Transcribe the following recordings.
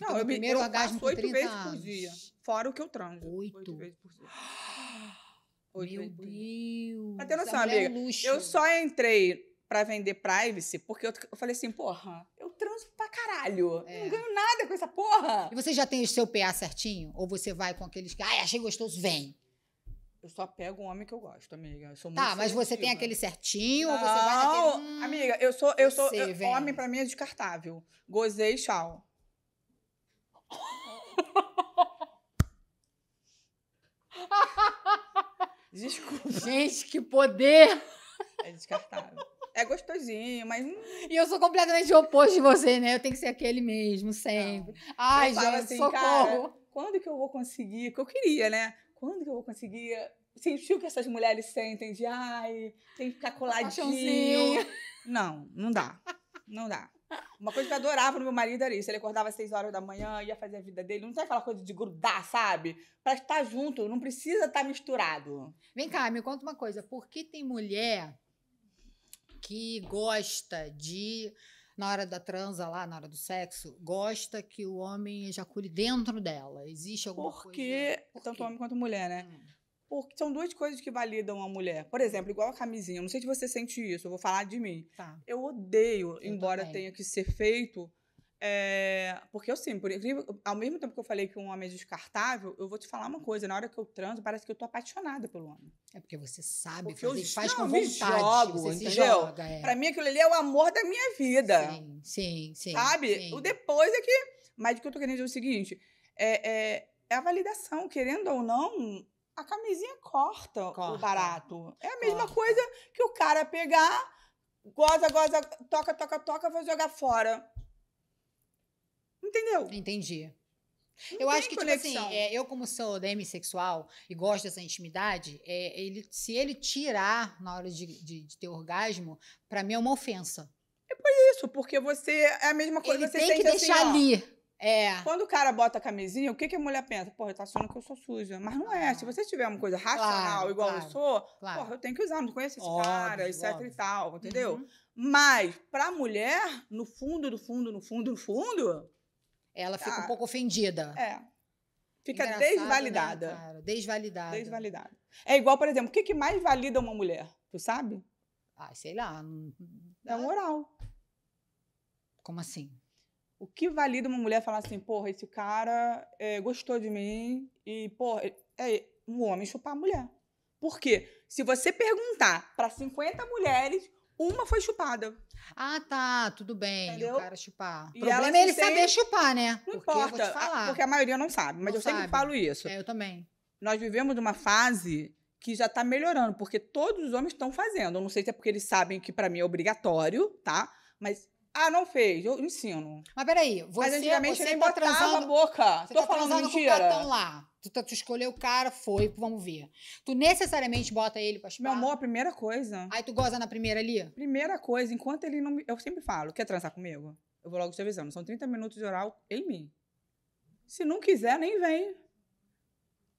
Não, eu, primeiro eu orgasmo oito vezes anos. por dia. Fora o que eu transo. Oito vezes por dia. Oito Meu vezes por dia. Deus. Pra noção, amiga, é um eu só entrei pra vender privacy porque eu, eu falei assim, porra, eu transo pra caralho. É. Não ganho nada com essa porra. E você já tem o seu PA certinho? Ou você vai com aqueles que, ai, achei gostoso, vem? Eu só pego o homem que eu gosto, amiga. Eu sou tá, mas você tem aquele certinho? Não, ou você vai naquele, hum, amiga, eu sou, eu sou eu, homem para mim é descartável. Gozei, tchau. Desculpa. Gente, que poder! É descartável. É gostosinho, mas. E eu sou completamente oposto de você, né? Eu tenho que ser aquele mesmo, sempre. Não. Ai, eu gente, assim, socorro! Cara, quando que eu vou conseguir? Que eu queria, né? Quando que eu vou conseguir sentir o que essas mulheres sentem de ai, tem que ficar coladinho. Não, não dá. Não dá. Uma coisa que eu adorava no meu marido era isso. Ele acordava às seis horas da manhã, ia fazer a vida dele. Não tem aquela coisa de grudar, sabe? Pra estar junto, não precisa estar misturado. Vem cá, me conta uma coisa. Por que tem mulher que gosta de, na hora da transa lá, na hora do sexo, gosta que o homem ejacule dentro dela? Existe alguma Porque, coisa... Por quê? Tanto homem quanto mulher, né? Hum porque são duas coisas que validam a mulher. Por exemplo, igual a camisinha. não sei se você sente isso, eu vou falar de mim. Tá. Eu odeio, eu embora também. tenha que ser feito. É... porque eu sim, por incrível, ao mesmo tempo que eu falei que um homem é descartável, eu vou te falar uma coisa: na hora que eu transo, parece que eu tô apaixonada pelo homem. É porque você sabe que ele faz com vontade. Jogo, você se joga. É. Pra mim, aquilo ali é o amor da minha vida. Sim, sim, sim. Sabe? Sim. O depois é que. Mas o que eu tô querendo dizer é o seguinte: é, é, é a validação, querendo ou não a camisinha corta, corta. o barato. É a mesma corta. coisa que o cara pegar, goza, goza, toca, toca, toca, vai jogar fora. Entendeu? Entendi. Não eu acho que, conexão. tipo assim, é, eu como sou demissexual e gosto dessa intimidade, é, ele, se ele tirar na hora de, de, de ter orgasmo, para mim é uma ofensa. É por isso, porque você é a mesma coisa. Ele você tem que assim, deixar assim, ali. É. Quando o cara bota a camisinha, o que, que a mulher pensa? Porra, tá achando que eu sou suja. Mas não é. Se você tiver uma coisa racional, claro, igual claro, eu sou, claro. porra, eu tenho que usar, não conheço esse óbvio, cara, etc óbvio. e tal, entendeu? Uhum. Mas, pra mulher, no fundo, no fundo, no fundo, no fundo. Ela fica um ah, pouco ofendida. É. Fica Engraçado, né, desvalidada. Né, desvalidada. Desvalidada. É igual, por exemplo, o que, que mais valida uma mulher? Tu sabe? Ah, sei lá. É moral. Como assim? O que valida uma mulher falar assim, porra, esse cara é, gostou de mim e, porra, é, é um homem chupar a mulher. Por quê? Se você perguntar para 50 mulheres, uma foi chupada. Ah, tá, tudo bem, Entendeu? o cara chupar. O e problema é ele tem... saber chupar, né? Não porque importa, porque a maioria não sabe, mas não eu sabe. sempre falo isso. É, eu também. Nós vivemos numa fase que já tá melhorando, porque todos os homens estão fazendo. Eu não sei se é porque eles sabem que para mim é obrigatório, tá? Mas ah, não fez. Eu ensino. Mas peraí, você, Mas antigamente você nem tá botava transando, a boca. Você Tô tá falando mentira. Com o cartão lá. Tu, tá, tu escolheu o cara, foi, vamos ver. Tu necessariamente bota ele pra chupar? Meu amor, a primeira coisa. Aí tu goza na primeira ali? Primeira coisa, enquanto ele não... Eu sempre falo, quer transar comigo? Eu vou logo te avisando. São 30 minutos de oral em mim. Se não quiser, nem vem.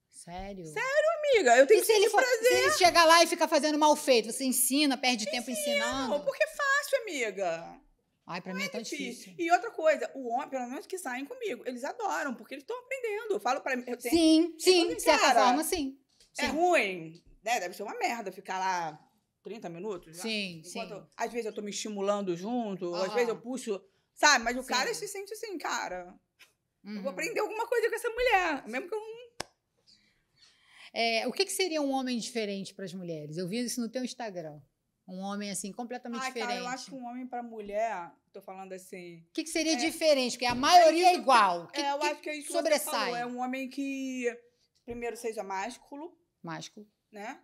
Sério? Sério, amiga. Eu tenho e que se ele for, prazer. Se ele chegar lá e ficar fazendo mal feito, você ensina, perde Ensino, tempo ensinando. Porque é fácil, amiga. Ai, pra mim é, é tão difícil. difícil. E outra coisa, o homem, pelo menos que saem comigo, eles adoram, porque eles estão aprendendo. Eu falo pra mim. Tenho... Sim, é sim, de certa forma, sim. É ruim, né? Deve ser uma merda ficar lá 30 minutos. Sim, já. Enquanto, sim. Às vezes eu tô me estimulando junto, às vezes eu puxo. Sabe? Mas o sim. cara se sente assim, cara. Uhum. Eu vou uhum. aprender alguma coisa com essa mulher, mesmo que eu não. É, o que, que seria um homem diferente para as mulheres? Eu vi isso no teu Instagram. Um homem, assim, completamente Ai, diferente. Cara, eu acho que um homem para mulher, tô falando assim. O que, que, seria é, diferente? Porque a maioria é, igual. Que, é, eu que acho que é isso sobressai. Falou, é um homem que, primeiro, seja másculo. Másculo. Né?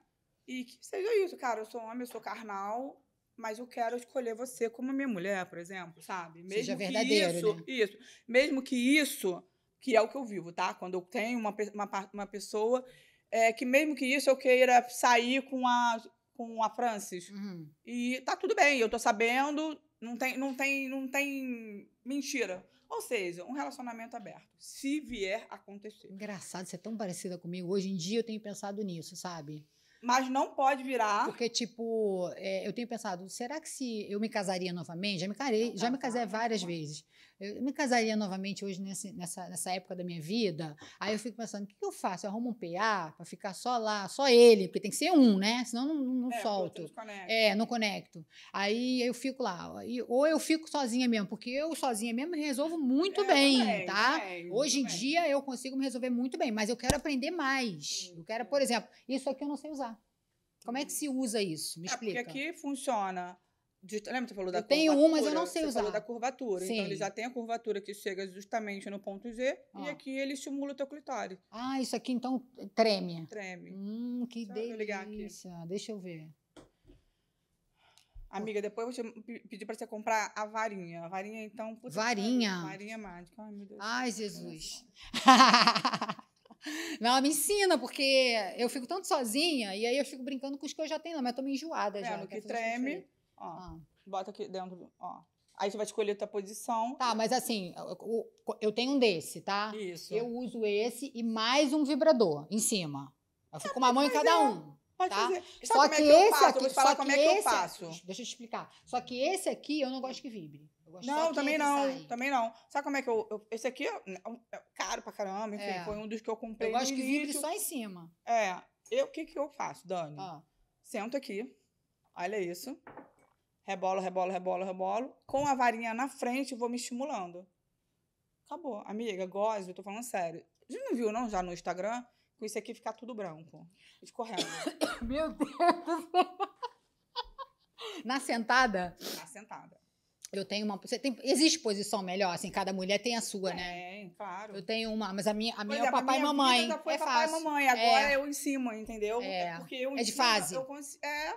E que seja isso, cara. Eu sou homem, eu sou carnal, mas eu quero escolher você como minha mulher, por exemplo, sabe? Mesmo seja verdadeiro. isso, né? isso. Mesmo que isso, que é o que eu vivo, tá? Quando eu tenho uma, uma, uma pessoa. É, que mesmo que isso eu queira sair com a com a Francis. Uhum. E tá tudo bem, eu tô sabendo, não tem, não tem, não tem mentira. Ou seja, um relacionamento aberto, se vier acontecer. Engraçado, você é tão parecida comigo. Hoje em dia eu tenho pensado nisso, sabe? Mas não pode virar. Porque, tipo, é, eu tenho pensado, será que se eu me casaria novamente? Já me carei, já me casei várias vezes. Eu me casaria novamente hoje nesse, nessa, nessa época da minha vida. Aí eu fico pensando, o que, eu faço? Eu arrumo um PA para ficar só lá, só ele, porque tem que ser um, né? Senão não, não é, solto. É, não conecto. Aí eu fico lá. Ou eu fico sozinha mesmo, porque eu sozinha mesmo resolvo muito é, bem, bem, tá? hoje em bem. dia eu consigo me resolver muito bem, mas eu quero aprender mais. Eu quero, por exemplo, isso aqui eu não sei usar. Como é que uhum. se usa isso? Me é, explica. Porque aqui funciona de, lembra que você falou da eu curvatura? Tenho um, mas eu não sei você usar. Você falou da curvatura. Sim. Então, ele já tem a curvatura que chega justamente no ponto Z ah. e aqui ele estimula o teu clitóris. Ah, isso aqui então treme. Treme. Hum, que Deixa delícia. Eu Deixa eu ver. Amiga, depois eu vou te pedir pra você comprar a varinha. A varinha, então... varinha? varinha mágica. Ai, meu Deus. Ai, Jesus. Não, me ensina, porque eu fico tanto sozinha e aí eu fico brincando com os que eu já tenho, mas eu tô me enjoada é, já. No que treme, Ó, ah. Bota aqui dentro, ó. Aí você vai escolher a tua posição. Tá, mas assim, eu, eu tenho um desse, tá? Isso. Eu uso esse e mais um vibrador em cima. Eu fico com uma mão em é, cada um. Pode tá? fazer. só é que, esse faço? aqui, eu te falar como é que esse, eu faço. Deixa eu te explicar. Só que esse aqui eu não gosto que vibre. não, também não, sai. também não. Sabe como é que eu, eu esse aqui é, caro pra caramba, enfim, é. foi um dos que eu comprei. Eu gosto que vibre só em cima. É. Eu o que que eu faço, Dani? Ah. Sento aqui. Olha isso. Rebolo, rebolo, rebolo, rebolo. Com a varinha na frente, vou me estimulando. Acabou. Amiga, gosto, eu tô falando sério. Você não viu, não, já no Instagram? Com isso aqui ficar tudo branco. Escorrendo. Meu Deus Na sentada? Na sentada. Eu tenho uma. Você tem, existe posição melhor, assim, cada mulher tem a sua, né? Tem, claro. Eu tenho uma, mas a minha, a minha é, é, papai e mamãe. Foi é papai fácil. e mamãe, agora é. eu em cima, entendeu? É, é porque eu é de cima, fase. Eu É.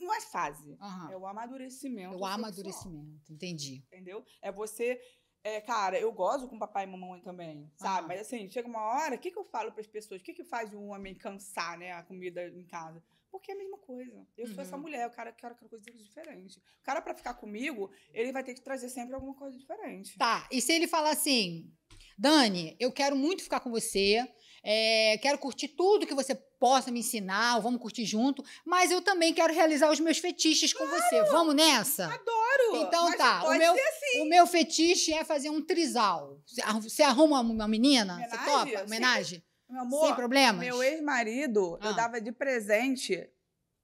Não é fase, uhum. é o amadurecimento. É o amadurecimento, sexual. entendi. Entendeu? É você. É, cara, eu gosto com papai e mamãe também, sabe? Uhum. Mas assim, chega uma hora, o que, que eu falo para as pessoas? O que, que faz um homem cansar, né, a comida em casa? Porque é a mesma coisa. Eu sou essa uhum. mulher, o cara quer aquela coisa diferente. O cara, para ficar comigo, ele vai ter que trazer sempre alguma coisa diferente. Tá, e se ele falar assim, Dani, eu quero muito ficar com você, é, quero curtir tudo que você possa me ensinar, vamos curtir junto, mas eu também quero realizar os meus fetiches claro, com você. Vamos nessa? Adoro! Então tá, o meu, assim. o meu fetiche é fazer um trisal. Você arruma uma menina? Homenagem? Você topa? Homenagem? Sim. Meu amor, Sem problemas? Meu ex-marido, ah. eu dava de presente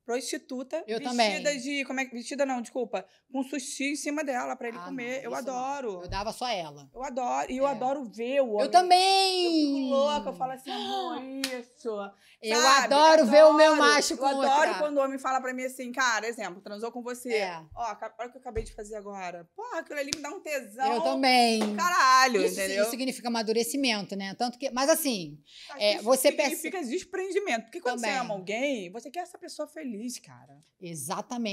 prostituta eu vestida também. de. Como é, vestida não, desculpa. Com sushi em cima dela para ele ah, comer. Não, eu adoro. Não. Eu dava só ela. Eu adoro. E é. eu adoro ver o homem. Eu também! Eu fico louca, eu falo assim, amor, é isso. Eu adoro, ver o meu macho com Eu outra. adoro quando o homem fala pra mim assim, cara, exemplo, transou com você. É. Ó, olha o que eu acabei de fazer agora. Porra, aquilo ali me dá um tesão. Eu também. Caralho, isso, entendeu? Isso significa amadurecimento, né? Tanto que. Mas assim, ah, é, você percebe. Significa desprendimento. Porque quando também. você ama alguém, você quer essa pessoa feliz feliz, cara. Exatamente.